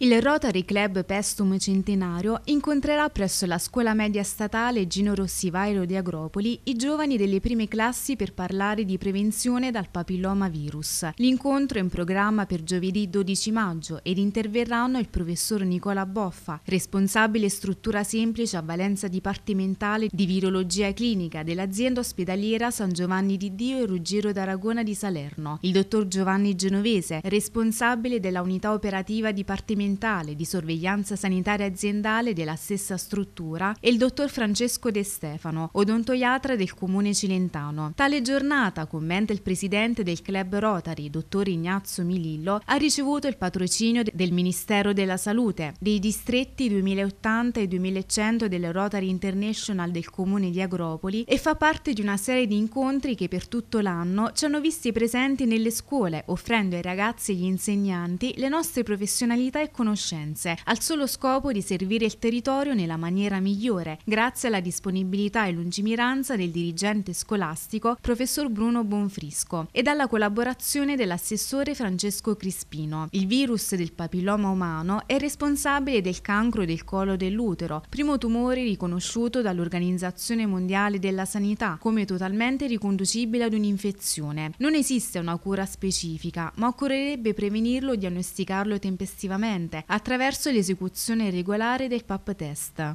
Il Rotary Club Pestum Centenario incontrerà presso la scuola media statale Gino Rossi Vairo di Agropoli i giovani delle prime classi per parlare di prevenzione dal papilloma virus. L'incontro è in programma per giovedì 12 maggio ed interverranno il professor Nicola Boffa, responsabile struttura semplice a valenza dipartimentale di virologia clinica dell'azienda ospedaliera San Giovanni di Dio e Ruggero d'Aragona di Salerno, il dottor Giovanni Genovese, responsabile della unità operativa dipartimentale sperimentale di sorveglianza sanitaria aziendale della stessa struttura e il dottor Francesco De Stefano, odontoiatra del comune cilentano. Tale giornata, commenta il presidente del club Rotary, dottor Ignazio Milillo, ha ricevuto il patrocinio del Ministero della Salute, dei distretti 2080 e 2100 della Rotary International del comune di Agropoli e fa parte di una serie di incontri che per tutto l'anno ci hanno visti presenti nelle scuole, offrendo ai ragazzi e agli insegnanti le nostre professionalità e conoscenze, al solo scopo di servire il territorio nella maniera migliore, grazie alla disponibilità e lungimiranza del dirigente scolastico professor Bruno Bonfrisco e dalla collaborazione dell'assessore Francesco Crispino. Il virus del papilloma umano è responsabile del cancro del collo dell'utero, primo tumore riconosciuto dall'Organizzazione Mondiale della Sanità come totalmente riconducibile ad un'infezione. Non esiste una cura specifica, ma occorrerebbe prevenirlo e diagnosticarlo tempestivamente attraverso l'esecuzione regolare del test.